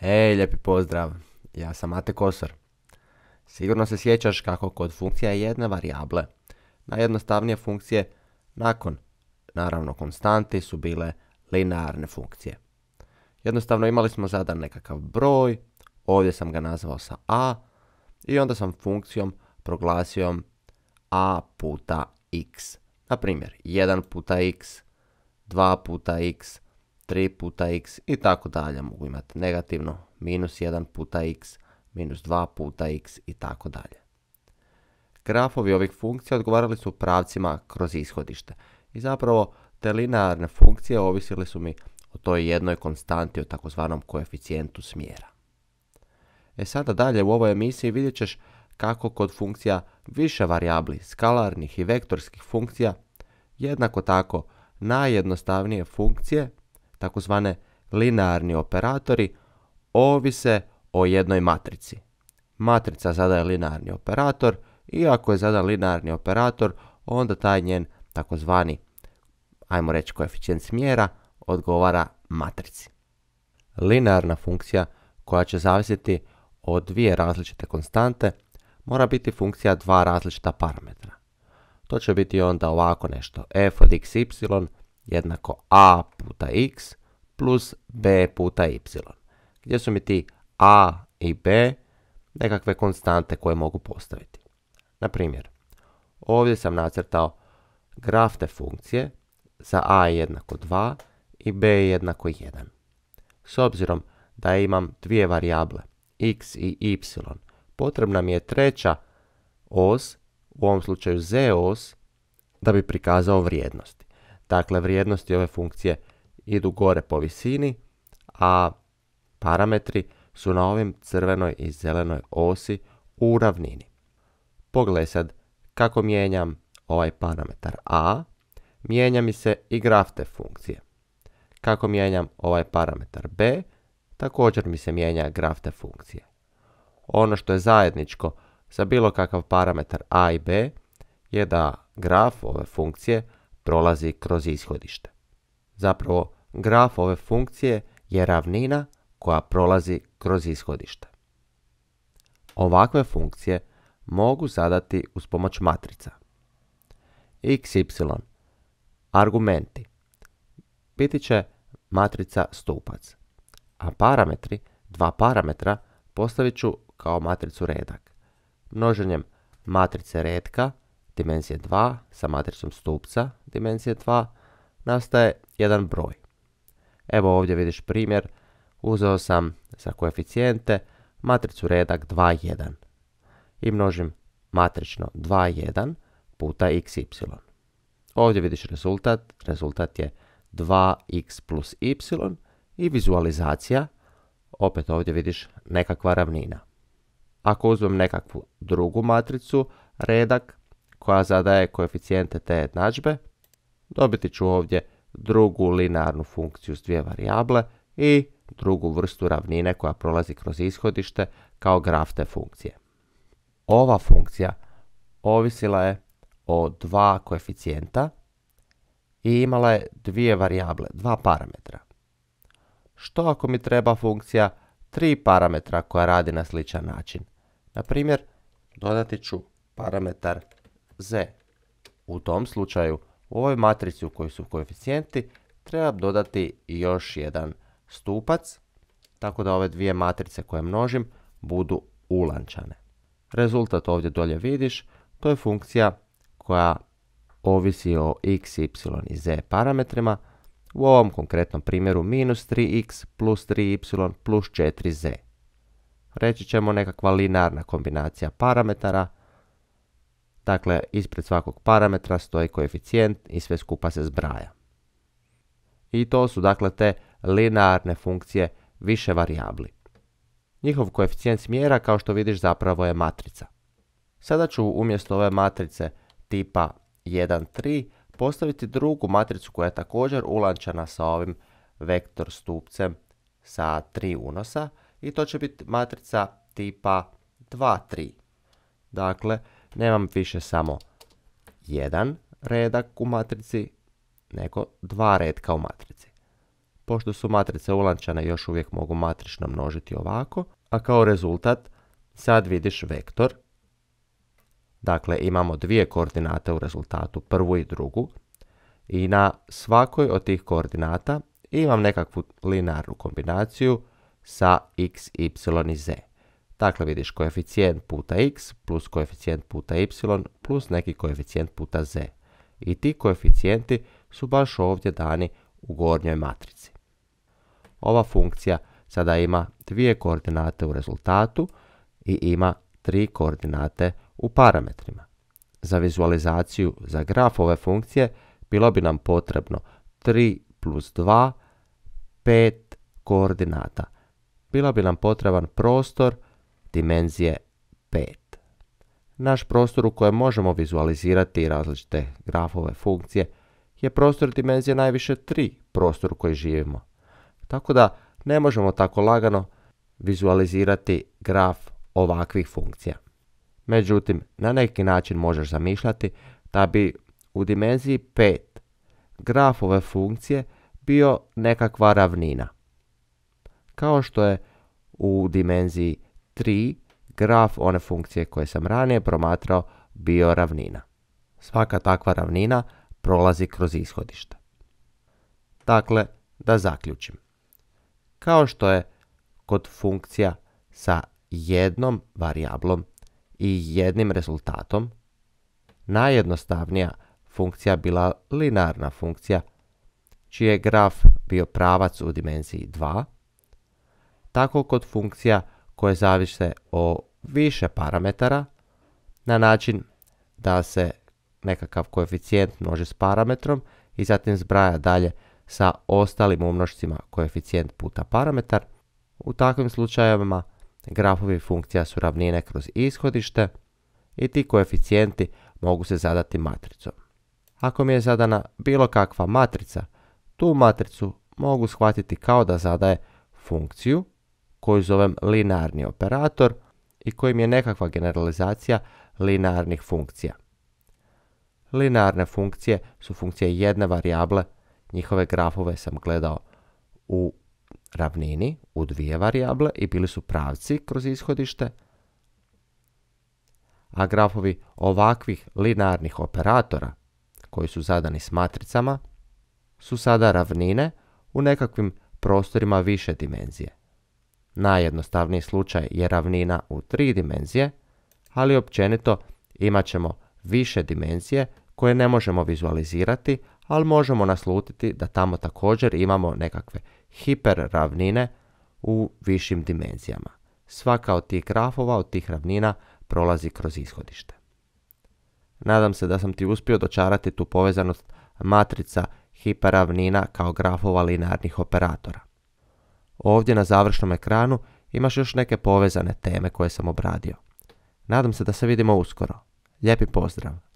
Hej, lijepi pozdrav. Ja sam Mate Kosar. Sigurno se sjećaš kako kod funkcija jedne varijable najjednostavnije funkcije nakon, naravno, konstanti su bile linearne funkcije. Jednostavno imali smo zadan nekakav broj, ovdje sam ga nazvao sa a i onda sam funkcijom proglasio a puta x. Na primjer, 1 puta x, 2 puta x, 3 puta x i tako dalje. Mogu imati negativno, minus 1 puta x, minus 2 puta x i tako dalje. Grafovi ovih funkcija odgovarali su pravcima kroz ishodište. I zapravo te linearne funkcije ovisili su mi o toj jednoj konstanti, o takozvanom koeficijentu smjera. E sada dalje u ovoj emisiji vidjet ćeš kako kod funkcija više varijabli, skalarnih i vektorskih funkcija, jednako tako najjednostavnije funkcije takozvane linearni operatori, ovise o jednoj matrici. Matrica zadaje linearni operator i ako je zadan linearni operator, onda taj njen takozvani, ajmo reći koeficijent smjera, odgovara matrici. Linearna funkcija koja će zavisiti od dvije različite konstante mora biti funkcija dva različita parametra. To će biti onda ovako nešto f od xy jednako a puta x plus b puta y. Gdje su mi ti a i b nekakve konstante koje mogu postaviti. Na primjer, ovdje sam nacrtao graf te funkcije za a jednako 2 i b jednako 1. S obzirom da imam dvije varijable x i y, potrebna mi je treća os, u ovom slučaju z os, da bi prikazao vrijednosti. Dakle, vrijednosti ove funkcije idu gore po visini, a parametri su na ovim crvenoj i zelenoj osi u ravnini. Pogledaj sad kako mijenjam ovaj parametar a, mijenja mi se i graf te funkcije. Kako mijenjam ovaj parametar b, također mi se mijenja graf te funkcije. Ono što je zajedničko za bilo kakav parametar a i b je da graf ove funkcije prolazi kroz ishodište. Zapravo, graf ove funkcije je ravnina koja prolazi kroz ishodište. Ovakve funkcije mogu zadati uz pomoć matrica. y, argumenti biti će matrica stupac, a parametri, dva parametra, postavit ću kao matricu redak. Množenjem matrice redka dimenzije 2 sa matricom stupca dimenzije 2 nastaje jedan broj. Evo ovdje vidiš primjer, uzeo sam za koeficijente matricu redak 2, 1 i množim matrično 2, 1 puta xy. Ovdje vidiš rezultat, rezultat je 2x plus y i vizualizacija, opet ovdje vidiš nekakva ravnina. Ako uzmem nekakvu drugu matricu, redak, koja zadaje koeficijente te jednadžbe, dobiti ću ovdje drugu linarnu funkciju s dvije varijable i drugu vrstu ravnine koja prolazi kroz ishodište kao graf te funkcije. Ova funkcija ovisila je o dva koeficijenta i imala je dvije varijable, dva parametra. Što ako mi treba funkcija tri parametra koja radi na sličan način? Na primjer, dodati ću parametar z. U tom slučaju, u ovoj matrici u kojoj su koeficijenti, treba dodati još jedan stupac, tako da ove dvije matrice koje množim budu ulančane. Rezultat ovdje dolje vidiš, to je funkcija koja ovisi o x, y i z parametrima, u ovom konkretnom primjeru minus 3x plus 3y plus 4z. Reći ćemo nekakva linarna kombinacija parametara Dakle, ispred svakog parametra stoji koeficijent i sve skupa se zbraja. I to su dakle te linearne funkcije više varijabli. Njihov koeficijent smjera kao što vidiš zapravo je matrica. Sada ću umjesto ove matrice tipa 1, 3 postaviti drugu matricu koja je također ulančana sa ovim vektor stupcem sa 3 unosa i to će biti matrica tipa 2, 3. Dakle, nemam više samo jedan redak u matrici, nego dva redka u matrici. Pošto su matrice ulančane, još uvijek mogu matrično množiti ovako, a kao rezultat sad vidiš vektor. Dakle, imamo dvije koordinate u rezultatu, prvu i drugu, i na svakoj od tih koordinata imam nekakvu linearnu kombinaciju sa x, y i z. Dakle, vidiš koeficijent puta x plus koeficijent puta y plus neki koeficijent puta z. I ti koeficijenti su baš ovdje dani u gornjoj matrici. Ova funkcija sada ima dvije koordinate u rezultatu i ima tri koordinate u parametrima. Za vizualizaciju za graf ove funkcije bilo bi nam potrebno 3 plus 2, 5 koordinata. Bilo bi nam potreban prostor dimenzije 5. Naš prostor u kojem možemo vizualizirati različite grafove funkcije je prostor dimenzije najviše 3 prostor u koji živimo. Tako da ne možemo tako lagano vizualizirati graf ovakvih funkcija. Međutim, na neki način možeš zamišljati da bi u dimenziji 5 graf ove funkcije bio nekakva ravnina. Kao što je u dimenziji 3 graf one funkcije koje sam ranije promatrao bio ravnina. Svaka takva ravnina prolazi kroz ishodište. Dakle, da zaključim. Kao što je kod funkcija sa jednom varijablom i jednim rezultatom, najjednostavnija funkcija bila linarna funkcija, čiji je graf bio pravac u dimenziji 2, tako kod funkcija koje zavise o više parametara na način da se nekakav koeficijent množi s parametrom i zatim zbraja dalje sa ostalim umnošcima koeficijent puta parametar. U takvim slučajevima grafovi funkcija su ravnine kroz ishodište i ti koeficijenti mogu se zadati matricom. Ako mi je zadana bilo kakva matrica, tu matricu mogu shvatiti kao da zadaje funkciju koju zovem linarni operator i kojim je nekakva generalizacija linearnih funkcija. Linearne funkcije su funkcije jedne varijable, njihove grafove sam gledao u ravnini, u dvije varijable i bili su pravci kroz ishodište, a grafovi ovakvih linearnih operatora, koji su zadani s matricama, su sada ravnine u nekakvim prostorima više dimenzije. Najjednostavniji slučaj je ravnina u tri dimenzije, ali općenito imat ćemo više dimenzije koje ne možemo vizualizirati, ali možemo naslutiti da tamo također imamo nekakve hiperravnine u višim dimenzijama. Svaka od tih grafova, od tih ravnina prolazi kroz ishodište. Nadam se da sam ti uspio dočarati tu povezanost matrica hiperravnina kao grafova linearnih operatora. Ovdje na završnom ekranu imaš još neke povezane teme koje sam obradio. Nadam se da se vidimo uskoro. Lijepi pozdrav!